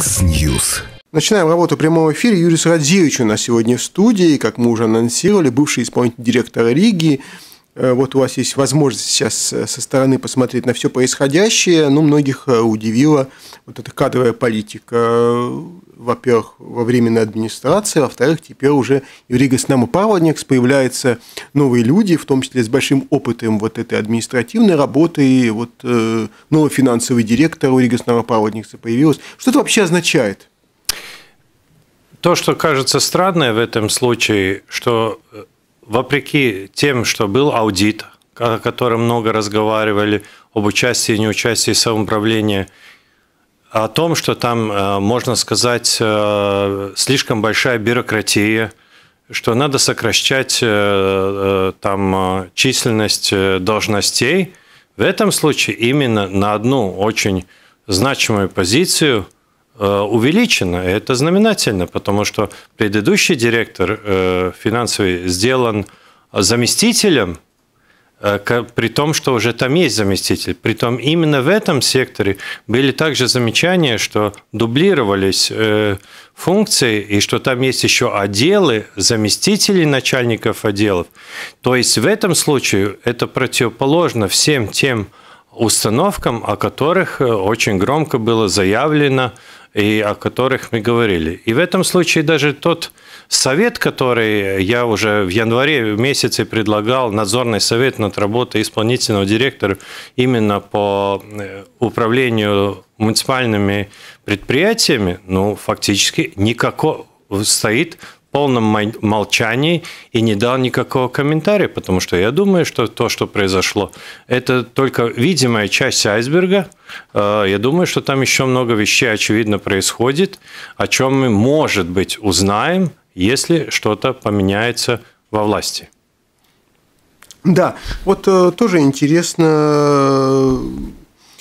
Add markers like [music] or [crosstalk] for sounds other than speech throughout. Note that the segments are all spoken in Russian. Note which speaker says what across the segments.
Speaker 1: Яндекс Ньюс. Начинаем работу в прямом эфире. Юрий Сарадзевич у нас сегодня в студии, как мы уже анонсировали, бывший исполнитель директора Риги, Э, вот у вас есть возможность сейчас э, со стороны посмотреть на все происходящее, Ну, многих э, удивила вот эта кадровая политика, во-первых, во временной администрации, а во-вторых, теперь уже и в Риге с нами пародникс появляются новые люди, в том числе с большим опытом вот этой административной работы, и вот новый финансовый директор у Рига с нами пародникса появилась. Что это вообще означает?
Speaker 2: То, что кажется странное в этом случае, что вопреки тем, что был аудит, о котором много разговаривали, об участии и неучастии самоуправления, о том, что там, э, можно сказать, э, слишком большая бюрократия, что надо сокращать э, там численность должностей. В этом случае именно на одну очень значимую позицию – Э, увеличено. Это знаменательно, потому что предыдущий директор э, финансовый сделан заместителем, э, при том, что уже там есть заместитель. При том именно в этом секторе были также замечания, что дублировались функции, и что там есть еще отделы, заместителей начальников отделов. То есть в этом случае это противоположно всем тем установкам, о которых очень громко было заявлено и о которых мы говорили. И в этом случае даже тот совет, который я уже в январе месяце предлагал, надзорный совет над работой исполнительного директора именно по э, управлению муниципальными предприятиями, ну, фактически никакого стоит полном молчании и не дал никакого комментария, потому что я думаю, что то, что произошло, это только видимая часть айсберга. Э, я думаю, что там еще много вещей, очевидно, происходит, о чем мы, может быть, узнаем, если что-то поменяется во власти.
Speaker 1: Да, вот э, тоже интересно, э,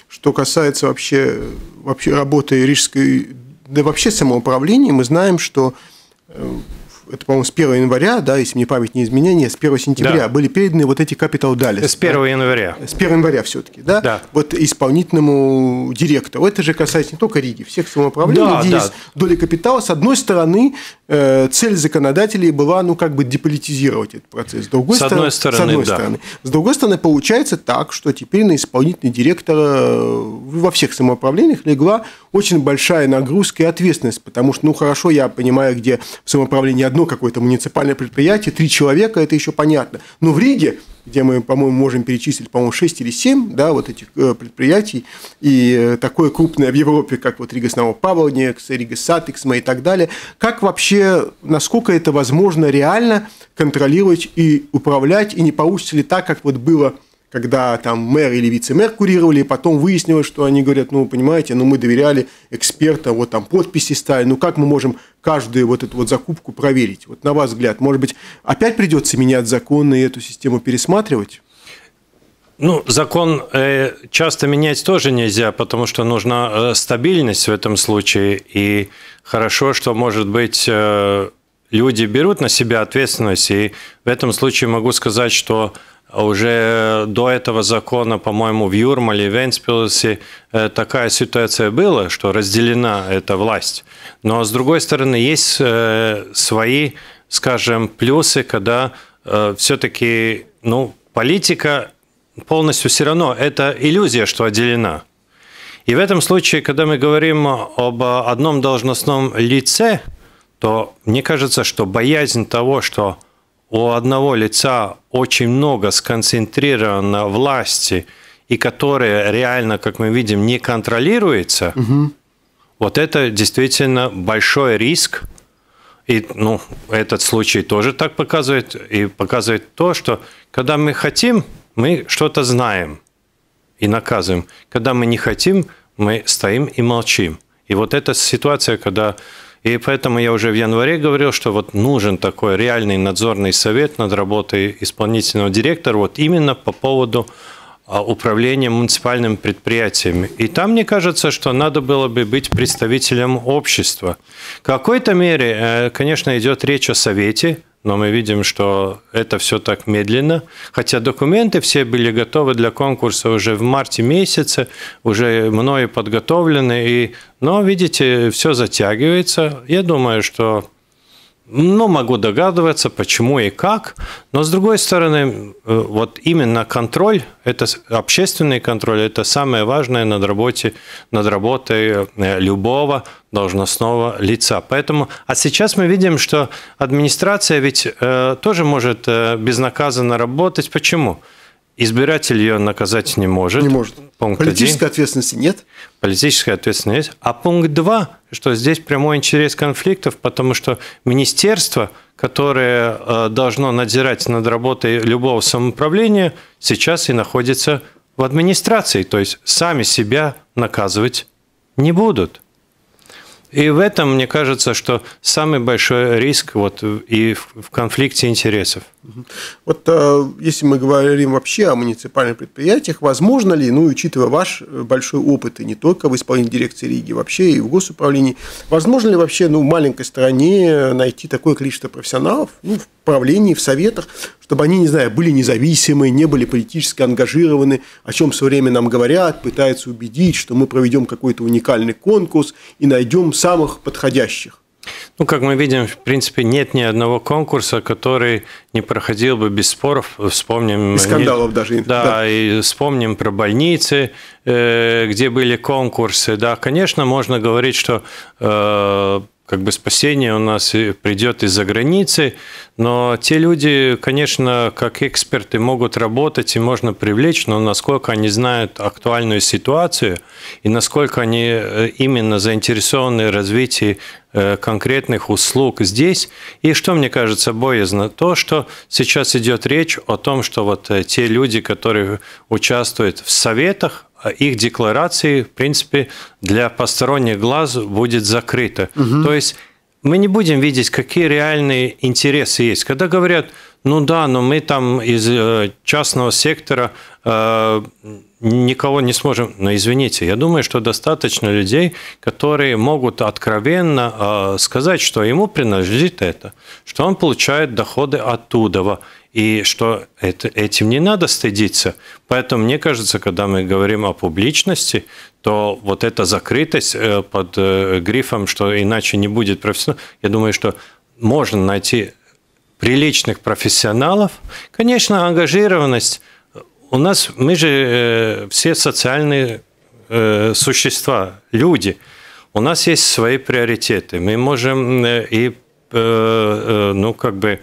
Speaker 1: что касается вообще, вообще работы Рижской, да вообще самоуправления, мы знаем, что Э, это, по-моему, с 1 января, да, если мне память не изменение, с 1 сентября да. были переданы вот эти капитал дали. С 1
Speaker 2: да? января. С
Speaker 1: 1 января все-таки, да? Да. Вот исполнительному директору. Это же касается не только Риги, всех самоуправлений, да, где да. есть доля капитала. С одной стороны, Э, цель законодателей была, ну, как бы деполитизировать этот процесс. С другой с стороны, одной стороны, с одной да. стороны. С другой стороны, получается так, что теперь на исполнительный директор э, во всех самоуправлениях легла очень большая нагрузка и ответственность, потому что, ну, хорошо, я понимаю, где в самоуправлении одно какое-то муниципальное предприятие, три человека, это еще понятно. Но в Риге где мы, по-моему, можем перечислить, по-моему, 6 или 7 да, вот этих э, предприятий, и э, такое крупное в Европе, как вот Рига Снова Павловникс, Рига Сатексма и так далее. Как вообще, насколько это возможно реально контролировать и управлять, и не получится ли так, как вот было – когда там мэр или вице-мэр курировали, и потом выяснилось, что они говорят, ну, понимаете, ну, мы доверяли эксперта, вот там подписи стали, ну, как мы можем каждую вот эту вот закупку проверить? Вот на ваш взгляд, может быть, опять придется менять закон и эту систему пересматривать?
Speaker 2: Ну, закон э, часто менять тоже нельзя, потому что нужна э, стабильность в этом случае. И хорошо, что, может быть, э, люди берут на себя ответственность. И в этом случае могу сказать, что а уже э, до этого закона, по-моему, в Юрмале, в Венспилсе э, такая ситуация была, что разделена эта власть. Но, с другой стороны, есть э, свои, скажем, плюсы, когда все-таки ну, политика полностью все равно, это иллюзия, что отделена. И в этом случае, когда мы говорим об одном должностном лице, то мне кажется, что боязнь того, что у одного лица очень много сконцентрировано власти, и которая реально, как мы видим, не контролируется, угу. вот это действительно большой риск. И ну, этот случай тоже так показывает, и показывает то, что когда мы хотим, мы что-то знаем и наказываем. Когда мы не хотим, мы стоим и молчим. И вот эта ситуация, когда и поэтому я уже в январе говорил, что вот нужен такой реальный надзорный совет над работой исполнительного директора вот именно по поводу а, управления муниципальными предприятиями. И там, мне кажется, что надо было бы быть представителем общества. В какой-то мере, э, конечно, идет речь о совете, но мы видим, что это все так медленно. Хотя документы все были готовы для конкурса уже в марте месяце, уже мною подготовлены. И, но, видите, все затягивается. Я думаю, что ну, могу догадываться, почему и как. Но, с другой стороны, э, вот именно контроль, это общественный контроль, это самое важное над, работе, над работой э, любого должностного лица. Поэтому, а сейчас мы видим, что администрация ведь э, тоже может э, безнаказанно работать. Почему? Почему? Избиратель ее наказать не может. Не может. Пункт Политической 1. ответственности нет. Политической ответственности есть. А пункт два, что здесь прямой интерес конфликтов, потому что министерство, которое э, должно надзирать над работой любого самоуправления, сейчас и находится в администрации. То есть сами себя наказывать не будут. И в этом, мне кажется, что самый большой риск вот и в конфликте интересов.
Speaker 1: Вот э, если мы говорим вообще о муниципальных предприятиях, возможно ли, ну, учитывая ваш э, большой опыт, и не только в исполнении дирекции Риги, вообще и в госуправлении, возможно ли вообще, ну, в маленькой стране найти такое количество профессионалов, ну, в правлении, в советах, чтобы они, не знаю, были независимы, не были политически ангажированы, о чем все время нам говорят, пытаются убедить, что мы проведем какой-то уникальный конкурс и найдем самых подходящих.
Speaker 2: Ну, как мы видим, в принципе, нет ни одного конкурса, который не проходил бы без споров. Вспомним... И скандалов не... даже. Да, да, и вспомним про больницы, э, где были конкурсы. Да, конечно, можно говорить, что э, как бы спасение у нас придет из-за границы, но те люди, конечно, как эксперты могут работать и можно привлечь, но насколько они знают актуальную ситуацию и насколько они э, именно заинтересованы в развитии э, конкретных услуг здесь. И что мне кажется боязно, то, что сейчас идет речь о том, что вот э, те люди, которые участвуют в советах, Э, их декларации, в принципе, для посторонних глаз будет закрыто. Угу. То есть мы не будем видеть, какие реальные интересы есть. Когда говорят, ну да, но мы там из э, частного сектора э, никого не сможем. Но извините, я думаю, что достаточно людей, которые могут откровенно э, сказать, что ему принадлежит это, что он получает доходы оттуда, и что это, этим не надо стыдиться. Поэтому мне кажется, когда мы говорим о публичности, то вот эта закрытость э, под э, грифом, что иначе не будет профессионал, я думаю, что можно найти приличных профессионалов. Конечно, ангажированность у нас, мы же э, все социальные э, существа, люди. У нас есть свои приоритеты. Мы можем э, и, э, э ну, как бы,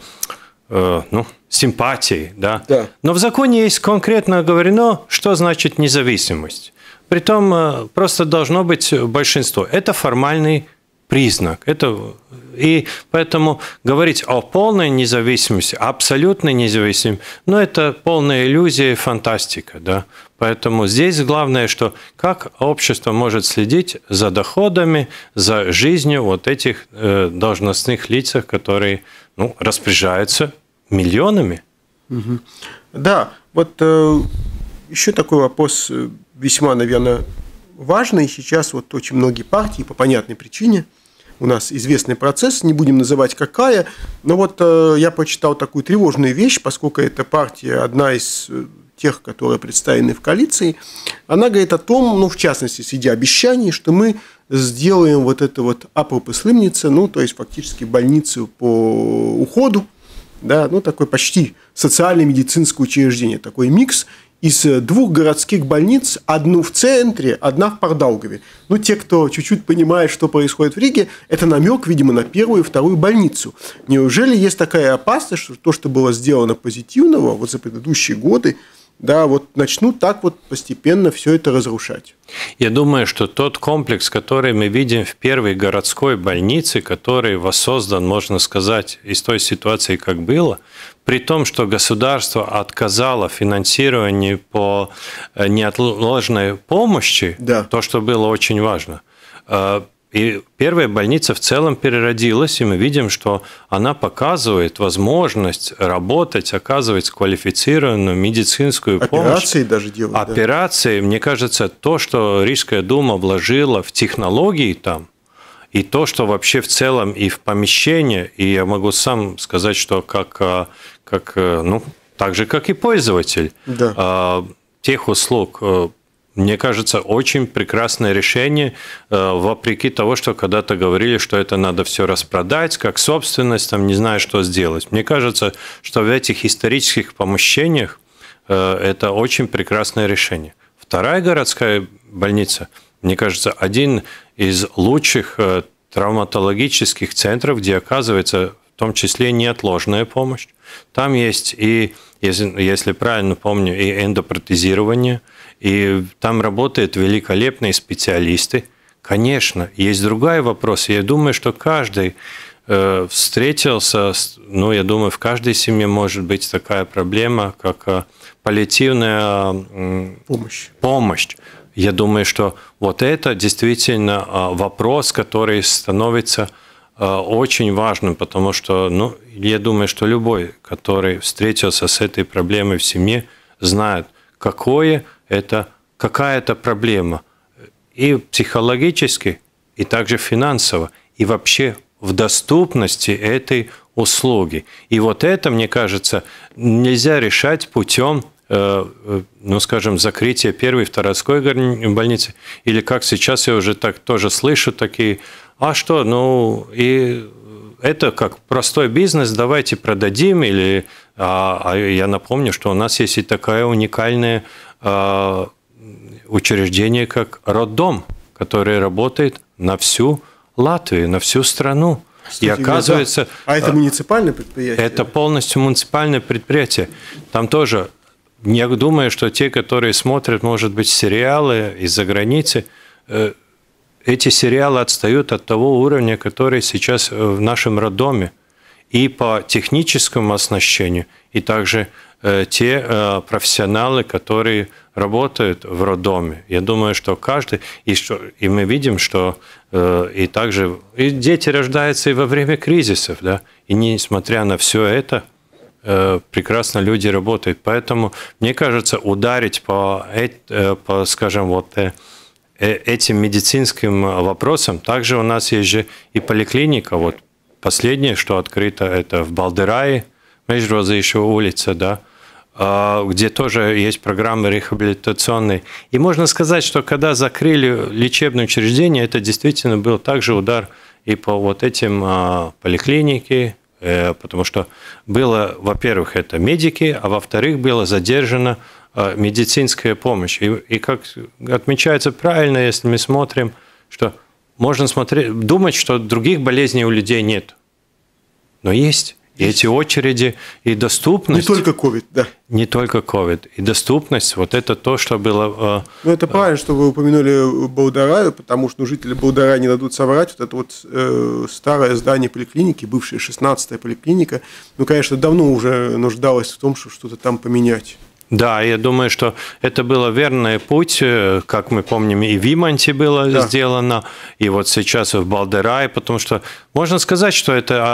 Speaker 2: э, ну, симпатии, да? да. Но в законе есть конкретно оговорено, ну, что значит независимость. Притом э, просто должно быть большинство. Это формальный признак. Это, и поэтому говорить о полной независимости, абсолютной независимости, ну, это полная иллюзия и фантастика. Да? Поэтому здесь главное, что как общество может следить за доходами, за жизнью вот этих э, должностных лиц, которые ну, распоряжаются миллионами.
Speaker 1: Угу. Да, вот э, еще такой вопрос э, весьма, наверное, важно, и сейчас вот очень многие партии по понятной причине, у нас известный процесс, не будем называть какая, но вот э, я прочитал такую тревожную вещь, поскольку эта партия одна из э, тех, которые представлены в коалиции, она говорит о том, ну, в частности, среди обещаний, что мы сделаем вот это вот апопыслымница, ну, то есть фактически больницу по уходу, да, ну, такое почти социально-медицинское учреждение, такой микс – из э, двух городских больниц, одну в центре, одна в Пардаугове. Ну, те, кто чуть-чуть понимает, что происходит в Риге, это намек, видимо, на первую и вторую больницу. Неужели есть такая опасность, что то, что было сделано позитивного вот за предыдущие годы, да, вот начнут так вот постепенно все это разрушать.
Speaker 2: Я думаю, что тот комплекс, который мы видим в первой городской больнице, который воссоздан, можно сказать, из той ситуации, как было, при том, что государство отказало финансировании по э, неотложной помощи, да. то, что было очень важно э, – и первая больница в целом переродилась, и мы видим, что она показывает возможность работать, оказывать квалифицированную медицинскую Операции помощь. Операции даже делают. Операции, да. мне кажется, то, что Рижская дума вложила в технологии там, и то, что вообще в целом и в помещение, и я могу сам сказать, что как, а, как э, ну, так же, как и пользователь да. А, тех услуг э, мне кажется, очень прекрасное решение, э, вопреки того, что когда-то говорили, что это надо все распродать, как собственность, там не знаю, что сделать. Мне кажется, что в этих исторических помещениях э, это очень прекрасное решение. Вторая городская больница, мне кажется, один из лучших э, травматологических центров, где оказывается в том числе неотложная помощь. Там есть и, если правильно помню, и эндопротезирование – и там работают великолепные специалисты. Конечно, есть другой вопрос. Я думаю, что каждый э, встретился, ну, я думаю, в каждой семье может быть такая проблема, как э, паллиативная э, помощь. помощь. Я думаю, что вот это действительно э, вопрос, который становится э, очень важным, потому что, ну, я думаю, что любой, который встретился с этой проблемой в семье, знает, какое это какая-то проблема и психологически, и также финансово, и вообще в доступности этой услуги. И вот это, мне кажется, нельзя решать путем э, э, ну, скажем, закрытия первой, второй больницы, или как сейчас я уже так тоже слышу такие, а что, ну, и это как простой бизнес, давайте продадим, или а, а я напомню, что у нас есть и такая уникальная а, учреждение, как роддом, которое работает на всю Латвию, на всю страну. Что и оказывается... Да. А это э,
Speaker 1: муниципальное предприятие? Это
Speaker 2: полностью муниципальное предприятие. Там тоже, я думаю, что те, которые смотрят, может быть, сериалы из-за границы, э, эти сериалы отстают от того уровня, который сейчас э, в нашем роддоме. И по техническому оснащению, и также Э, те э, профессионалы, которые работают в роддоме. Я думаю, что каждый, и, что, и мы видим, что э, и также и дети рождаются и во время кризисов, да, и несмотря на все это, прекрасно люди работают. Поэтому, мне кажется, ударить по, по скажем, вот этим медицинским вопросам, также у нас есть же и поликлиника, вот последнее, что открыто, это в Балдерае, Межроза еще улица, да, Э, где тоже есть программы рехабилитационные. И можно сказать, что когда закрыли лечебное учреждение, это действительно был также удар и по вот этим э, поликлинике, э, потому что было, во-первых, это медики, а во-вторых, было задержано медицинская помощь. И, и как отмечается правильно, если мы смотрим, что можно смотреть, думать, что других болезней у людей нет. Но есть. И эти очереди, и доступность. Не только COVID, да. Не только COVID. И доступность, вот это то, что было... Э,
Speaker 1: ну, это правильно, что вы упомянули Балдара, потому что ну, жители Балдара не дадут соврать. Вот это вот э, старое здание поликлиники, бывшая 16-я поликлиника, ну, конечно, давно уже нуждалось в том, чтобы что-то там поменять.
Speaker 2: Да, я думаю, что это был верный путь, э, как мы помним, и в Иманте было да. сделано, и вот сейчас в Балдерае, потому что можно сказать, что это а, а,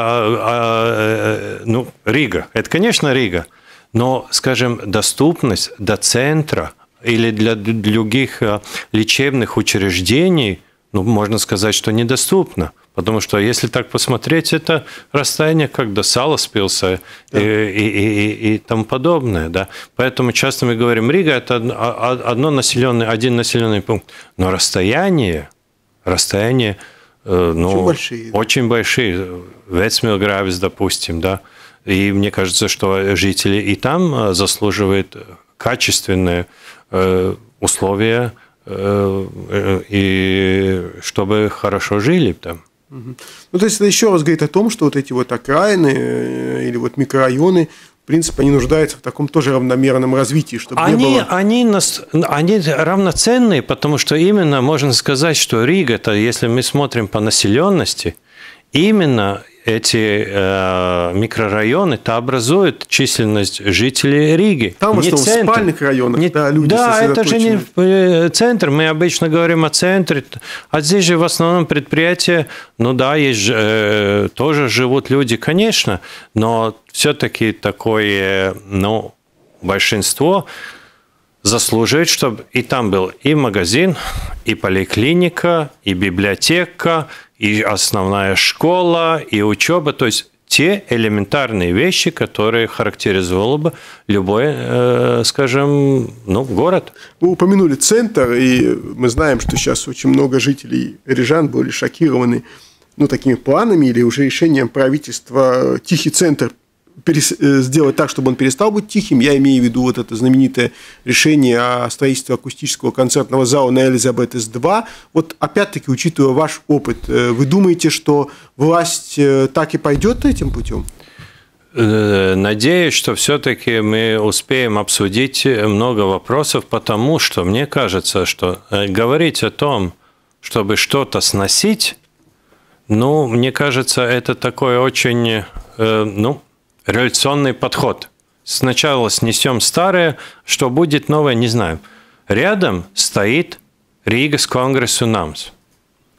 Speaker 2: а э, ну, Рига. Это, конечно, Рига, но, скажем, доступность до центра или для других э, лечебных учреждений, ну, можно сказать, что недоступна. Потому что если так посмотреть, это расстояние как до сала спился да. и, и, и, и тому подобное. Да? Поэтому часто мы говорим, Рига – это одно, а, а, одно населенный, один населенный пункт. Но расстояние, расстояние э, ну, очень большие. Очень большие. Вецмилгравис, допустим, да. И мне кажется, что жители и там э, заслуживают качественные э, условия, и чтобы хорошо жили там.
Speaker 1: Ну, то есть, это еще раз говорит о том, что вот эти вот окраины э, или вот микрорайоны, в принципе, они нуждаются в таком тоже равномерном развитии, чтобы они, не было...
Speaker 2: Они, нас, они равноценны, потому что именно можно сказать, что Рига, -то, если мы смотрим по населенности, именно эти э, микрорайоны, то образует численность жителей Риги. Там не в центр. в спальных районах, не... да, люди Да, это же не э, центр, мы обычно говорим о центре, а здесь же в основном предприятия, ну да, есть, э, тоже живут люди, конечно, но все-таки такое, ну, большинство заслуживает, чтобы и там был и магазин, и поликлиника, и библиотека, и основная школа, и учеба, то есть те элементарные вещи, которые характеризовало бы любой, э, скажем, ну, город.
Speaker 1: Вы упомянули центр, и мы знаем, что сейчас очень много жителей Рижан были шокированы ну, такими планами или уже решением правительства «Тихий центр» Э, сделать так, чтобы он перестал быть тихим. Я имею в виду вот это знаменитое решение о строительстве акустического концертного зала на Элизабет-С-2. Вот опять-таки, учитывая ваш опыт, э, вы думаете, что власть э, так и пойдет этим путем?
Speaker 2: Надеюсь, что все-таки мы успеем обсудить много вопросов, потому что мне кажется, что говорить о том, чтобы что-то сносить, ну, мне кажется, это такое очень, ну, революционный подход. Сначала снесем старое, что будет новое, не знаю. Рядом стоит Рига с Конгрессу Намс,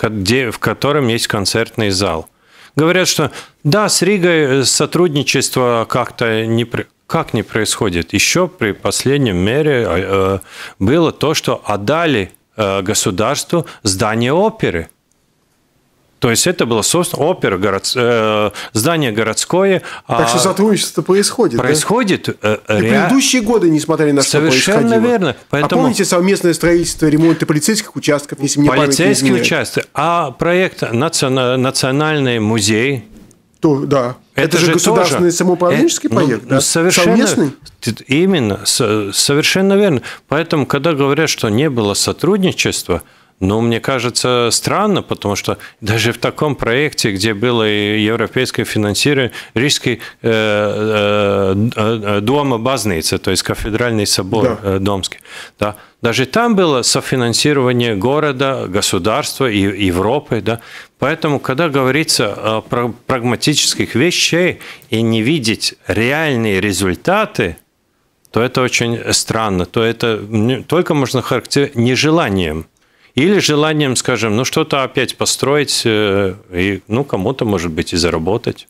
Speaker 2: где, в котором есть концертный зал. Говорят, что да, с Ригой э, сотрудничество как-то не, как не происходит. Еще при последнем мере э, э, было то, что отдали государству здание оперы. То есть это было, собственно, опера, город, э, здание городское. Так а что
Speaker 1: сотрудничество происходит.
Speaker 2: Происходит. Да? Э, и предыдущие
Speaker 1: годы, несмотря на что Совершенно происходило. верно. А Поэтому... А помните совместное строительство, ремонт и полицейских участков, если мне Полицейские
Speaker 2: участки. А проект «Национальный музей» То, да. Это, это же, же государственный тоже...
Speaker 1: самоуправленческий э, ну, проект, ну, да? Совершенно, Совместный?
Speaker 2: Именно, совершенно верно. Поэтому, когда говорят, что не было сотрудничества – но мне кажется странно, потому что даже в таком проекте, где было и европейское финансирование, Рижский э, э, э, э дома Базница, то есть кафедральный собор да. Э, Домский, да, даже там было софинансирование города, государства и Европы, да. Поэтому, когда говорится о прагматических вещей и не видеть реальные результаты, то это очень странно, то это только можно характеризовать нежеланием – или желанием, скажем, ну что-то опять построить э, и, ну, кому-то, может быть, и заработать.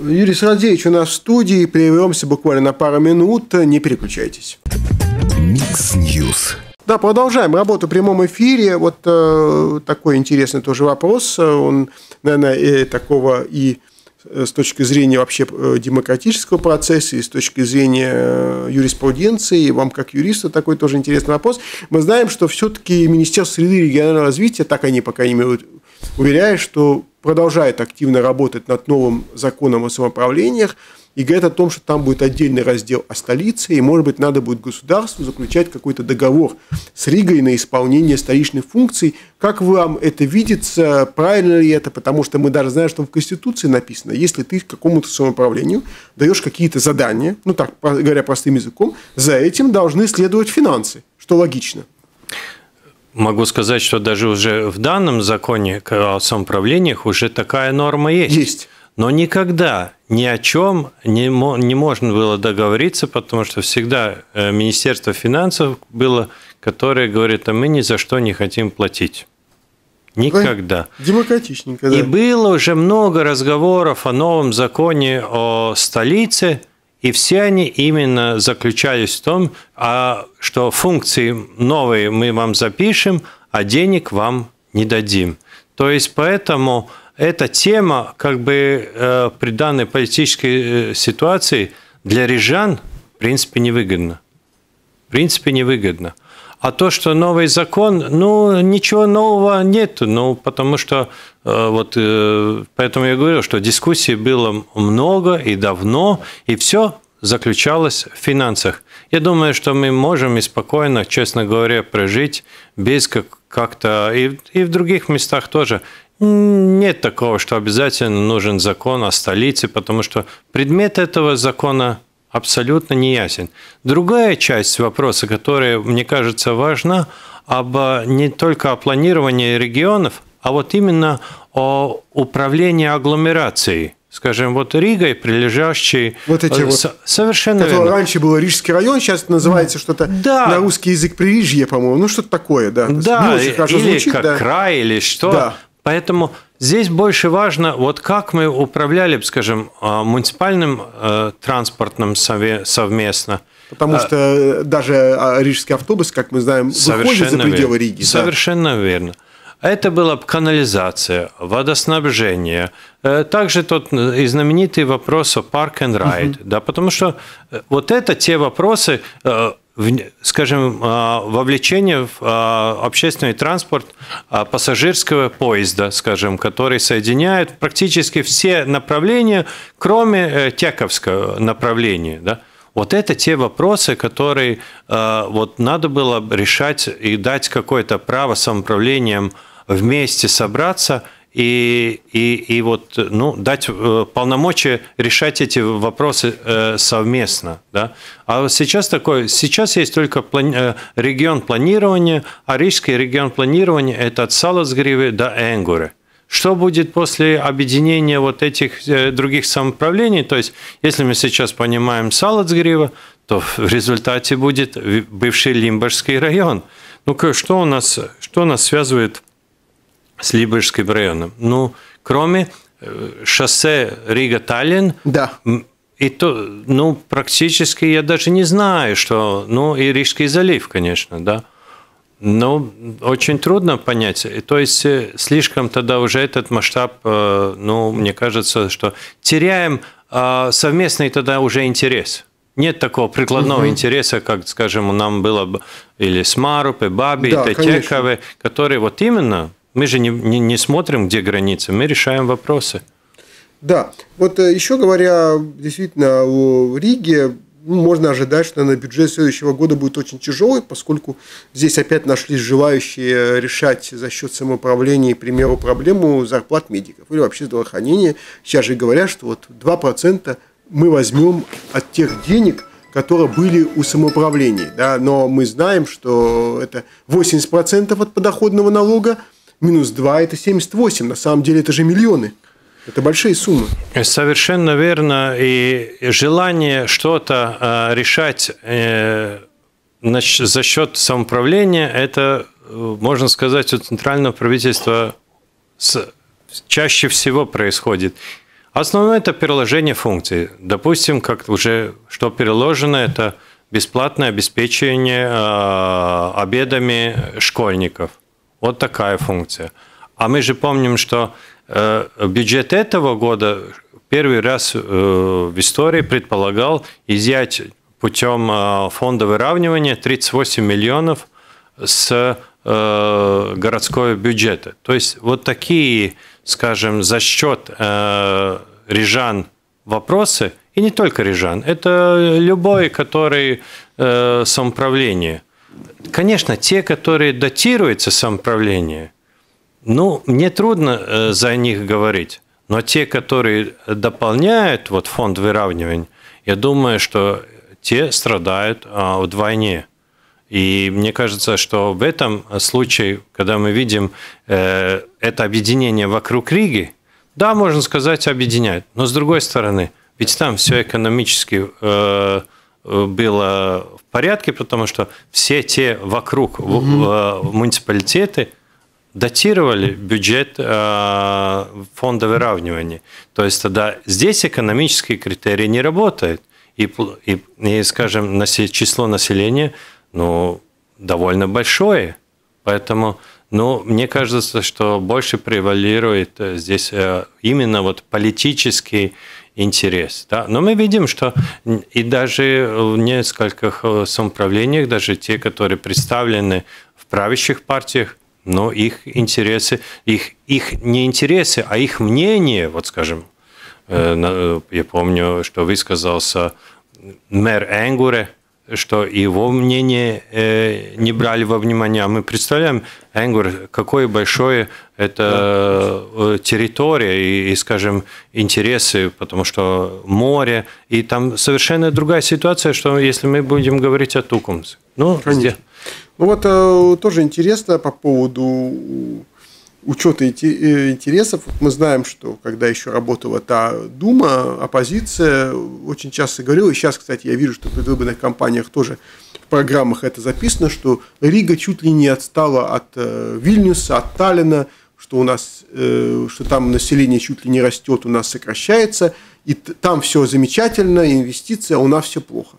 Speaker 1: Юрий Сергеевич у нас в студии. Прервемся буквально на пару минут. Не переключайтесь. Микс Ньюс. Да, продолжаем работу в прямом эфире. Вот э, такой интересный тоже вопрос. Он, наверное, э, такого и Э, с точки зрения вообще э, демократического процесса и с точки зрения э, юриспруденции, и вам как юриста такой тоже интересный вопрос. Мы знаем, что все-таки Министерство среды и регионального развития, так они, по крайней мере, уверяют, что продолжает активно работать над новым законом о самоуправлениях, и говорят о том, что там будет отдельный раздел о столице, и, может быть, надо будет государству заключать какой-то договор с Ригой на исполнение столичных функций. Как вам это видится? Правильно ли это? Потому что мы даже знаем, что в Конституции написано, если ты какому-то самоуправлению даешь какие-то задания, ну так говоря простым языком, за этим должны следовать финансы, что логично.
Speaker 2: Могу сказать, что даже уже в данном законе о самоуправлениях уже такая норма есть. Есть. Но никогда ни о чем не, не можно было договориться, потому что всегда э, Министерство финансов было, которое говорит, а мы ни за что не хотим платить. Никогда. Демократичненько, да. И было уже много разговоров о новом законе о столице, и все они именно заключались в том, а, что функции новые мы вам запишем, а денег вам не дадим. То есть поэтому эта тема как бы э, при данной политической э, ситуации для рижан в принципе невыгодна. В принципе невыгодна. А то, что новый закон, ну, ничего нового нет, ну, потому что, э, вот, э, поэтому я говорил, что дискуссий было много и давно, и все заключалось в финансах. Я думаю, что мы можем и спокойно, честно говоря, прожить без как-то, и, и в других местах тоже, нет такого, что обязательно нужен закон о столице, потому что предмет этого закона абсолютно не ясен. Другая часть вопроса, которая, мне кажется, важна, об, э, не только о планировании регионов, а вот именно о управлении агломерацией. Скажем, вот Ригой, прилежащей... Вот эти э, вот...
Speaker 1: Совершенно верно. раньше был Рижский район, сейчас называется что-то да. на русский язык Пририжье, по-моему. Ну, что-то такое, да. Да, или звучит, как да.
Speaker 2: край, или что. Да. Поэтому здесь больше важно, вот как мы управляли, скажем, а, муниципальным э, транспортным совместно.
Speaker 1: Потому а, что э, даже а, рижский автобус, как мы знаем, выходит за пределы верно. Риги.
Speaker 2: Совершенно да? верно. Это была канализация, водоснабжение. Э, также тот и знаменитый вопрос о парк and райд, угу. да, потому что вот это те вопросы, скажем, а, вовлечение в а, общественный транспорт а, пассажирского поезда, скажем, который соединяет практически все направления, кроме э, Тяковского направления, да, вот это те вопросы, которые вот надо было решать и дать какое-то право самоуправлением вместе собраться – и, и, и вот, ну, дать э, полномочия решать эти вопросы э, совместно. Да? А сейчас такое, сейчас есть только плани, э, регион планирования, Арижский регион планирования – это от Саласгривы до Энгуры. Что будет после объединения вот этих других самоуправлений? То есть, если мы сейчас понимаем Салацгрива, то в результате будет бывший Лимбарский район. Ну, что у нас, что у нас связывает с Либерским районом. Ну, кроме э, шоссе Рига-Таллин, да. и то, ну, практически я даже не знаю, что, ну, и Рижский залив, конечно, да. Ну, очень трудно понять. То есть э, слишком тогда уже этот масштаб, э, ну, мне кажется, что теряем а, совместный тогда уже интерес. Нет такого прикладного угу. интереса, как, скажем, нам было или с Марупе, Баби, да, Тетекове, которые вот именно мы же не, не, не смотрим, где границы, мы решаем вопросы.
Speaker 1: Да, вот э, еще говоря действительно о Риге, ну, можно ожидать, что на бюджет следующего года будет очень тяжелый, поскольку здесь опять нашлись желающие решать за счет самоуправления, к примеру, проблему зарплат медиков или вообще здравоохранения. Сейчас же говорят, что вот 2% мы возьмем от тех денег, которые были у самоуправления. Да? Но мы знаем, что это 80% от подоходного налога – минус 2 – это 78. На самом деле это же миллионы. Это большие суммы.
Speaker 2: Совершенно верно. И желание что-то э, решать э, за счет самоуправления – это, э, можно сказать, у центрального правительства чаще всего происходит. Основное – это переложение функций. Допустим, как уже что переложено, это бесплатное обеспечение обедами школьников – вот такая функция. А мы же помним, что э, бюджет этого года первый раз э, в истории предполагал изъять путем э, фонда выравнивания 38 миллионов с городского бюджета. То есть вот такие, скажем, за счет рижан вопросы, и не только рижан, это любой, который самоуправление – Конечно, те, которые датируются самоправление, ну, мне трудно э, за них говорить. Но те, которые дополняют вот фонд выравнивания, я думаю, что те страдают а, вдвойне. И мне кажется, что в этом случае, когда мы видим э, это объединение вокруг Риги, да, можно сказать, объединяет. Но с другой стороны, ведь там все экономически э, Э, было в порядке, потому что все те вокруг угу. муниципалитеты датировали бюджет э, фонда выравнивания. То есть тогда здесь экономические критерии не работают. И, и, и скажем, число населения ну, довольно большое. Поэтому ну, мне кажется, что больше превалирует здесь именно вот политический интерес. Да? Но мы видим, что и даже в нескольких э, самоуправлениях, даже те, которые представлены в правящих партиях, но их интересы, их, их не интересы, а их мнение, вот скажем, э, э, я помню, что высказался мэр Энгуре, что его мнение э, не брали во внимание. А мы представляем, Энгур, а какое большое это да. Э, территория и, и, скажем, интересы, потому что море, и там совершенно другая ситуация, что если мы будем говорить о Тукумсе. Ну, Конечно. Где?
Speaker 1: Ну вот э, тоже интересно по поводу учета э, интересов. Мы знаем, что когда еще работала та Дума, оппозиция очень часто говорила, и сейчас, кстати, я вижу, что в предвыборных кампаниях тоже в программах это записано, что Рига чуть ли не отстала от э, Вильнюса, от Таллина, что у нас, э, что там население чуть ли не растет, у нас сокращается, и там все замечательно, инвестиции, а у нас все плохо.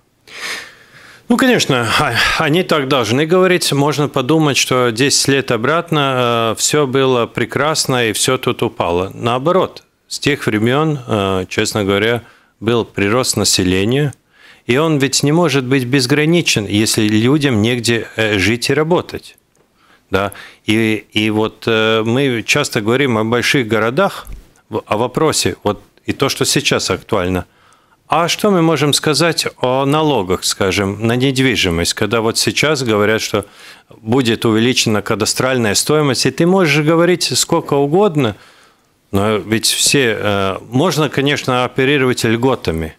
Speaker 2: Ну, конечно, а, они так должны говорить. Можно подумать, что 10 лет обратно э, все было прекрасно и все тут упало. Наоборот, с тех времен, э, честно говоря, был прирост населения, и он ведь не может быть безграничен, если людям негде э, жить и работать. Да? И, и вот мы часто говорим о больших городах, о вопросе, вот и то, что сейчас актуально – а что мы можем сказать о налогах, скажем, на недвижимость, когда вот сейчас говорят, что будет увеличена кадастральная стоимость, и ты можешь говорить сколько угодно, но ведь все... Э, можно, конечно, оперировать льготами,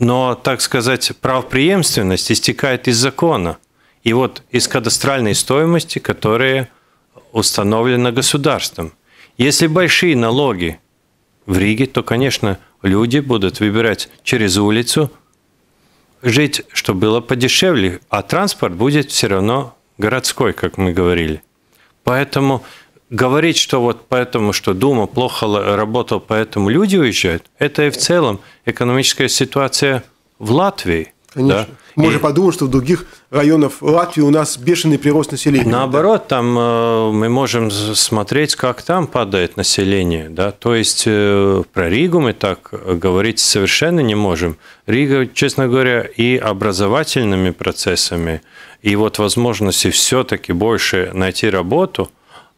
Speaker 2: но, так сказать, правопреемственность истекает из закона. И вот из кадастральной стоимости, которая установлена государством. Если большие налоги в Риге, то, конечно, люди будут выбирать через улицу жить, чтобы было подешевле, а транспорт будет все равно городской, как мы говорили. Поэтому говорить, что вот поэтому, что Дума плохо работал, поэтому люди уезжают, это и в целом экономическая ситуация в Латвии. Конечно. Да? Мы и...
Speaker 1: же подумаем, что в других районах Латвии у нас бешеный прирост населения.
Speaker 2: Наоборот, да? там э, мы можем смотреть, как там падает население. Да? То есть э, про Ригу мы так говорить совершенно не можем. Рига, честно говоря, и образовательными процессами, и вот возможности все-таки больше найти работу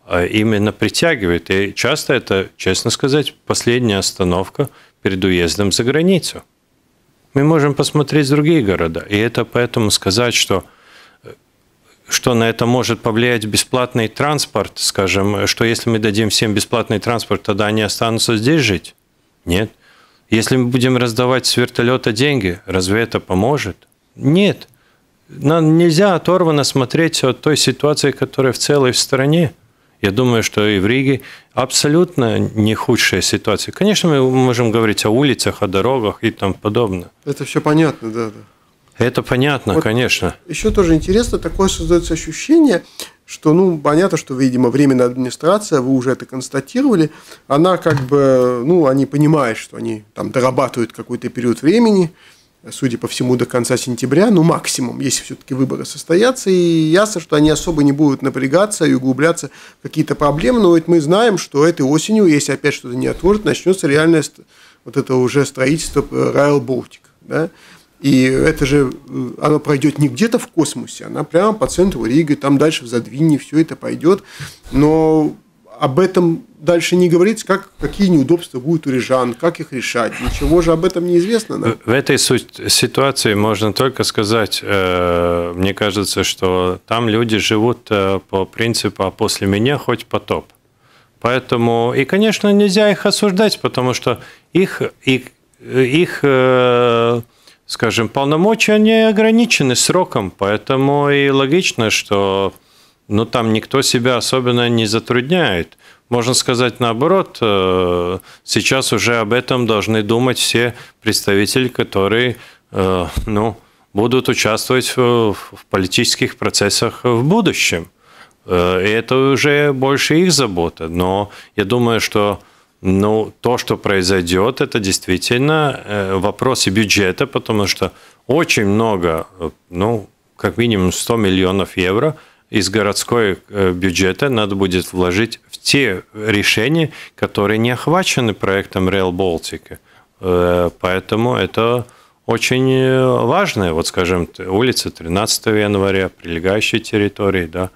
Speaker 2: э, – именно притягивает. И часто это, честно сказать, последняя остановка перед уездом за границу. Мы можем посмотреть другие города. И это поэтому сказать, что что на это может повлиять бесплатный транспорт, скажем, что если мы дадим всем бесплатный транспорт, тогда они останутся здесь жить? Нет. Если мы будем раздавать с вертолета деньги, разве это поможет? Нет. Нам нельзя оторванно смотреть от той ситуации, которая в целой в стране. Я думаю, что и в Риге абсолютно не худшая ситуация. Конечно, мы можем говорить о улицах, о дорогах и тому подобное.
Speaker 1: Это все понятно, да,
Speaker 2: да. Это понятно, вот конечно.
Speaker 1: Еще тоже интересно, такое создается ощущение, что, ну, понятно, что, видимо, временная администрация, вы уже это констатировали, она как бы, ну, они понимают, что они там дорабатывают какой-то период времени, судя по всему, до конца сентября, ну, максимум, если все-таки выборы состоятся, и ясно, что они особо не будут напрягаться и углубляться в какие-то проблемы, но ведь мы знаем, что этой осенью, если опять что-то не отворят, начнется реальное вот это уже строительство Райл э, Болтик, да, и это же, э, оно пройдет не где-то в космосе, она прямо по центру Риги, там дальше в Задвине все это пойдет, но об этом дальше не говорится, как, какие неудобства будут у рижан, как их решать. Ничего же об этом не известно.
Speaker 2: да? В этой ситуации можно только сказать, э, мне кажется, что там люди живут э, по принципу «а после меня хоть потоп». Поэтому, и, конечно, нельзя их осуждать, потому что их, их, их э, скажем, полномочия, не ограничены сроком, поэтому и логично, что но там никто себя особенно не затрудняет. Можно сказать наоборот, э, сейчас уже об этом должны думать все представители, которые э, ну, будут участвовать в политических процессах в будущем. Э, и это уже больше их забота. Но я думаю, что ну, то, что произойдет, это действительно вопросы бюджета, потому что очень много, ну, как минимум 100 миллионов евро – из городской э, бюджета надо будет вложить в те решения, которые не охвачены проектом Rail Baltica. Э, поэтому это очень э, важное, вот скажем, улица 13 января, прилегающие территории, да.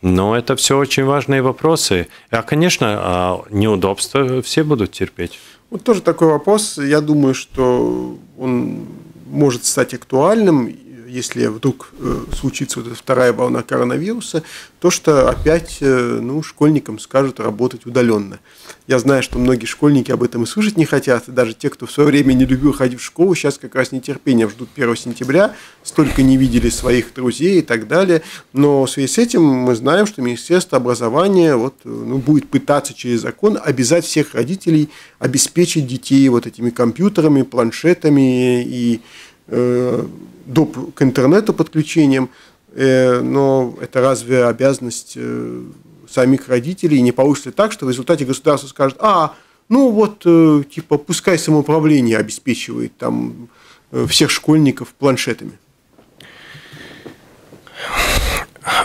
Speaker 2: Но это все очень важные вопросы. А, конечно, а, неудобства все будут терпеть.
Speaker 1: Вот тоже такой вопрос. Я думаю, что он может стать актуальным если вдруг э, случится вот эта вторая волна коронавируса, то что опять э, ну, школьникам скажут работать удаленно. Я знаю, что многие школьники об этом и слышать не хотят. Даже те, кто в свое время не любил ходить в школу, сейчас как раз нетерпением ждут 1 сентября, столько не видели своих друзей и так далее. Но в связи с этим мы знаем, что Министерство образования вот, э, ну, будет пытаться через закон обязать всех родителей обеспечить детей вот этими компьютерами, планшетами и Э, доп к интернету подключением, э, но это разве обязанность э, самих родителей? Не получится так, что в результате государство скажет, а, ну вот, типа, пускай самоуправление обеспечивает там всех школьников планшетами.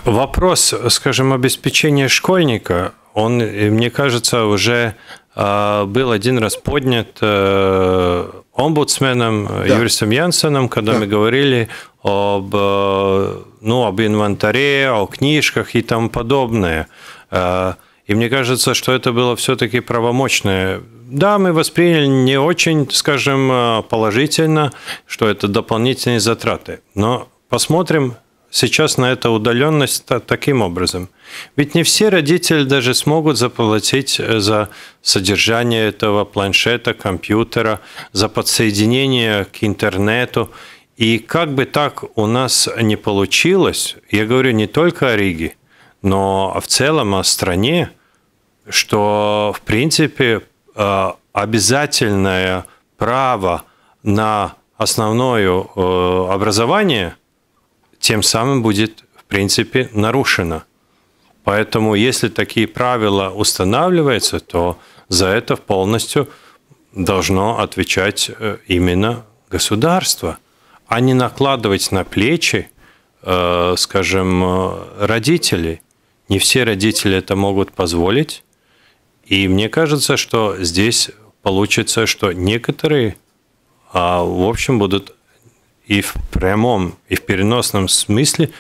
Speaker 2: Вопрос, скажем, обеспечения школьника, он, мне кажется, уже а, был один раз поднят э, омбудсменом э, да. Юрисом Янсеном, когда да. мы говорили об, э, ну, об инвентаре, о книжках и тому подобное. И мне кажется, что это было все-таки правомочное. Да, мы восприняли не очень, скажем, положительно, что это дополнительные затраты. Но посмотрим, сейчас на эту удаленность таким образом. Ведь не все родители даже смогут заплатить э, за содержание этого планшета, компьютера, за подсоединение к интернету. И как бы так у нас не получилось, я говорю не только о Риге, но в целом о стране, что в принципе э, обязательное право на основное э, образование – тем самым будет, в принципе, нарушено. Поэтому, если такие правила устанавливаются, то за это полностью должно отвечать э, именно государство, а не накладывать на плечи, э, скажем, э, родителей. Не все родители это могут позволить. И мне кажется, что здесь получится, что некоторые, а, в общем, будут и в прямом, и в переносном смысле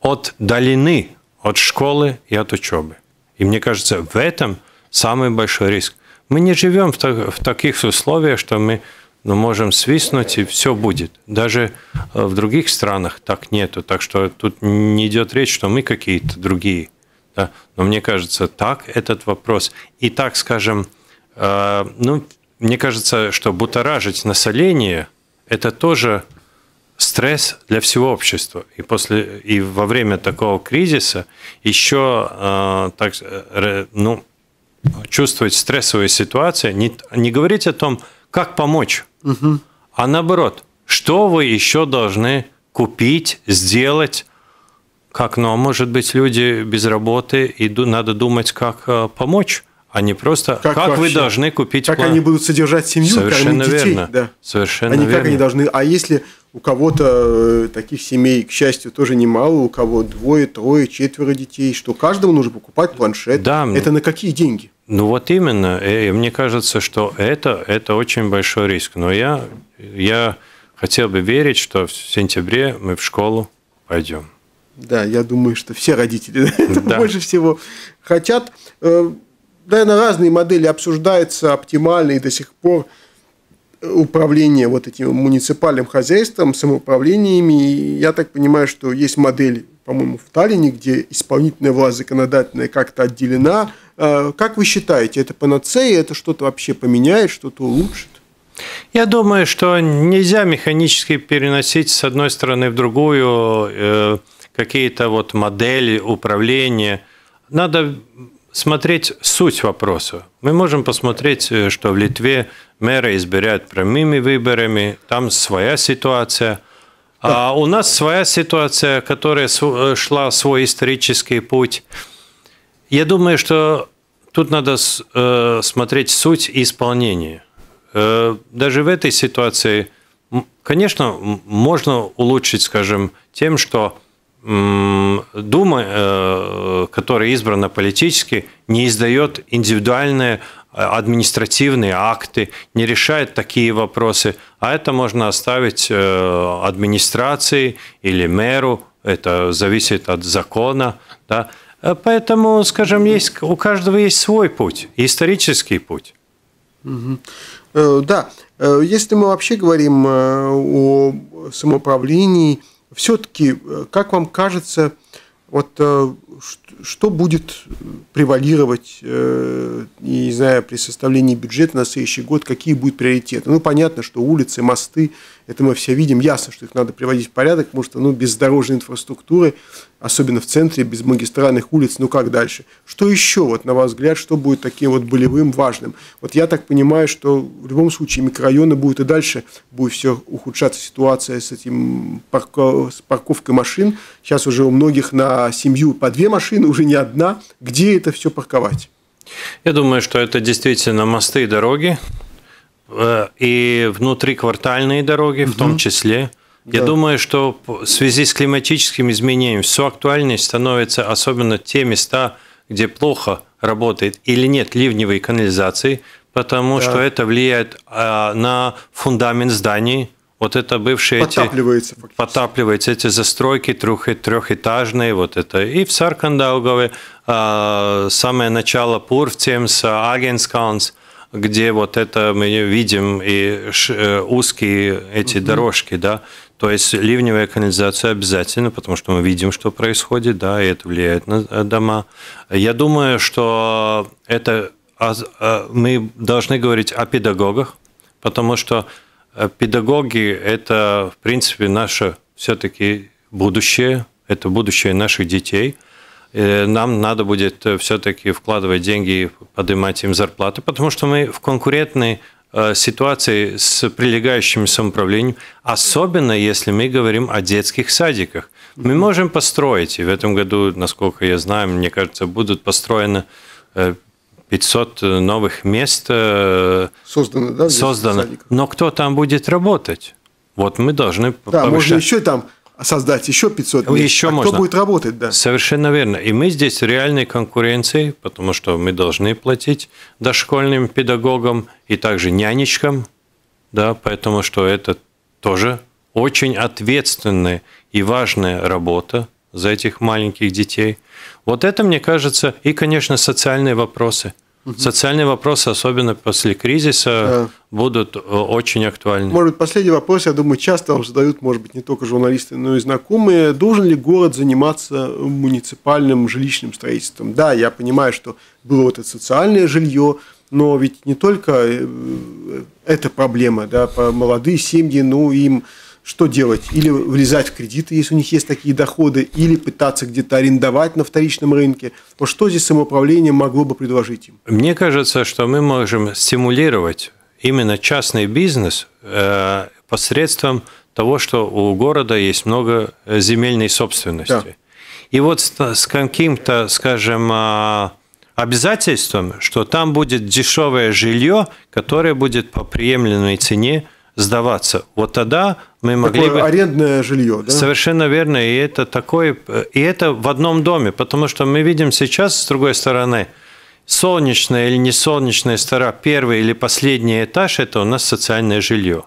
Speaker 2: отдалены от школы и от учебы. И мне кажется, в этом самый большой риск. Мы не живем в, так, в таких условиях, что мы ну, можем свистнуть, и все будет. Даже э, в других странах так нету. Так что тут не идет речь, что мы какие-то другие. Да? Но мне кажется, так этот вопрос. И так, скажем, э, ну, мне кажется, что бутаражить население – это тоже стресс для всего общества. И, после, и во время такого кризиса еще э, а, так, э, ну, чувствовать стрессовые ситуации, не, не говорить о том, как помочь, угу. а наоборот, что вы еще должны купить, сделать, как, ну, а может быть, люди без работы, и надо думать, как э, помочь, а не просто, как, как вы должны купить Как план. они будут содержать семью, Совершенно детей. Верно. Да. Совершенно они, верно. Как они
Speaker 1: должны, а если у кого-то э, таких семей, к счастью, тоже немало, у кого двое, трое, четверо детей, что каждому нужно покупать планшет. Да, это на какие деньги?
Speaker 2: Ну вот именно. И мне кажется, что это, это очень большой риск. Но я, я хотел бы верить, что в сентябре мы в школу пойдем.
Speaker 1: Да, я думаю, что все родители [laughs] да. больше всего хотят. Да, э, на разные модели обсуждается оптимальный до сих пор управления вот этим муниципальным хозяйством, самоуправлениями. И я так понимаю, что есть модели, по-моему, в Таллине, где исполнительная власть законодательная как-то отделена. А, как вы считаете, это панацея, это что-то вообще поменяет, что-то улучшит?
Speaker 2: Я думаю, что нельзя механически переносить с одной стороны в другую э, какие-то вот модели управления. Надо смотреть суть вопроса. Мы можем посмотреть, э, что в Литве мэры избирают прямыми выборами, там своя ситуация. А у нас своя ситуация, которая э, шла свой исторический путь. Я думаю, что тут надо э, смотреть суть и исполнение. Даже в этой ситуации, конечно, можно улучшить, скажем, тем, что Дума, э, которая избрана политически, не издает индивидуальные э, административные акты, не решает такие вопросы, а это можно оставить э, администрации или мэру, это зависит от закона. Да? Поэтому, скажем, есть, у каждого есть свой путь, исторический путь.
Speaker 1: Угу. Да, если мы вообще говорим о самоуправлении, все-таки, э, как вам кажется, вот э, что будет э, превалировать, не знаю, при составлении бюджета на следующий год, какие будут приоритеты? Ну, понятно, что улицы, мосты, это мы все видим, ясно, что их надо приводить в порядок, потому что ну, без инфраструктуры особенно в центре, без магистральных улиц, ну как дальше? Что еще, вот на ваш взгляд, что будет таким вот болевым, важным? Вот я так понимаю, что в любом случае микрорайоны будут и дальше, будет все ухудшаться ситуация с этим парко, с парковкой машин. Сейчас уже у многих на семью по две машины, уже не одна. Где это все парковать?
Speaker 2: Я думаю, что это действительно мосты и дороги, э, и внутриквартальные дороги угу. в том числе. Я да. думаю, что в связи с климатическими изменениями все актуальнее становится особенно те места, где плохо работает или нет ливневой канализации, потому да. что это влияет а, на фундамент зданий. Вот это бывшие потапливается, эти, фактически. потапливаются эти застройки трех, трехэтажные, вот это и в Саркандаугове, а, самое начало Пурвцемс, Агенсканс, где вот это мы видим и ш, э, узкие эти угу. дорожки, да, то есть ливневая канализация обязательно, потому что мы видим, что происходит, да, и это влияет на э, дома. Я думаю, что это а, а, мы должны говорить о педагогах, потому что э, педагоги – это, в принципе, наше все-таки будущее, это будущее наших детей. И э, нам надо будет все-таки вкладывать деньги, поднимать им зарплаты, потому что мы в конкурентной Э, ситуации с прилегающим самоуправлением, особенно если мы говорим о детских садиках. Мы можем построить, и в этом году, насколько я знаю, мне кажется, будут построены 500 э, новых мест. Э, Создано, да? Создано. Но кто там будет работать? Вот мы должны да, повышать. можно еще
Speaker 1: там создать еще 500 мест, еще а можно. кто будет работать, да.
Speaker 2: Совершенно верно. И мы здесь в реальной конкуренции, потому что мы должны платить дошкольным педагогам и также нянечкам, да, поэтому что это тоже очень ответственная и важная работа за этих маленьких детей. Вот это, мне кажется, и, конечно, социальные вопросы – Социальные вопросы, особенно после кризиса, да. будут э, очень актуальны.
Speaker 1: Может быть, последний вопрос, я думаю, часто вам задают, может быть, не только журналисты, но и знакомые. Должен ли город заниматься муниципальным жилищным строительством? Да, я понимаю, что было вот это социальное жилье, но ведь не только э, э, эта проблема, да, молодые семьи, ну, им что делать? Или влезать в кредиты, если у них есть такие доходы, или пытаться где-то арендовать на вторичном рынке. Вот что здесь самоуправление могло бы предложить
Speaker 2: им? Мне кажется, что мы можем стимулировать именно частный бизнес э, посредством того, что у города есть много э, земельной собственности. Да. И вот с, каким-то, скажем, а, обязательством, что там будет дешевое жилье, которое будет по приемлемой цене сдаваться. Вот тогда мы могли такое
Speaker 1: бы... арендное жилье, да?
Speaker 2: Совершенно верно, и это такое, и это в одном доме, потому что мы видим сейчас с другой стороны солнечная или не солнечная сторона первый или последний этаж – это у нас социальное жилье.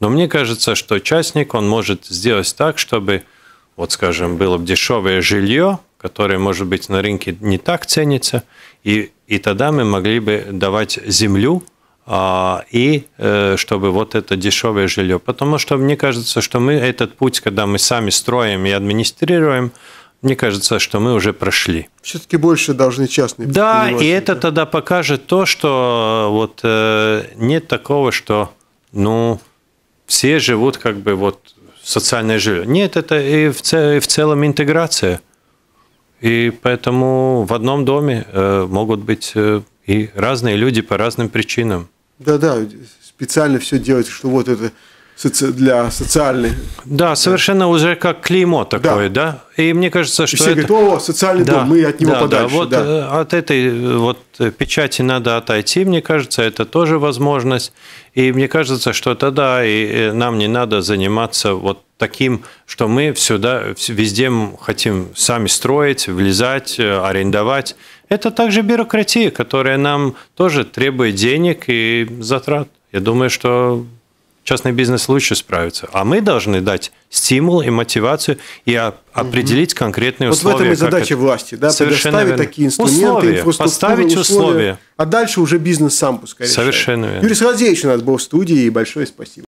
Speaker 2: Но мне кажется, что частник, он может сделать так, чтобы, вот скажем, было бы дешевое жилье, которое, может быть, на рынке не так ценится, и, и тогда мы могли бы давать землю а, и э, чтобы вот это дешевое жилье. Потому что мне кажется, что мы этот путь, когда мы сами строим и администрируем, мне кажется, что мы уже прошли. Все-таки больше должны частные. Да, и это тогда покажет то, что э, вот э, нет такого, что ну все живут как бы вот социальное жилье. Нет, это и в, цел, и в целом интеграция. И поэтому в одном доме могут быть и разные люди по разным причинам.
Speaker 1: Да-да, специально все делать, что вот это для социальной.
Speaker 2: Да, совершенно да. уже как клеймо такое, да. да? И мне кажется, что. И все это...
Speaker 1: говорят, о, социальный да. дом, мы от него да, подальше. Да, вот да. Э,
Speaker 2: от этой э, вот э, печати надо отойти, мне кажется, это тоже возможность. И мне кажется, что тогда и нам не надо заниматься вот таким, что мы сюда везде хотим сами строить, влезать, арендовать. Это также бюрократия, которая нам тоже требует денег и затрат. Я думаю, что частный бизнес лучше справится. А мы должны дать стимул и мотивацию и определить угу. конкретные вот условия. Вот в этом и задача это... власти, да, Совершенно предоставить верно. такие инструменты, условия, поставить условия, условия,
Speaker 1: а дальше уже бизнес сам пускай
Speaker 2: Совершенно решает. верно.
Speaker 1: Юрий Сергеевич у нас был в студии, и большое спасибо.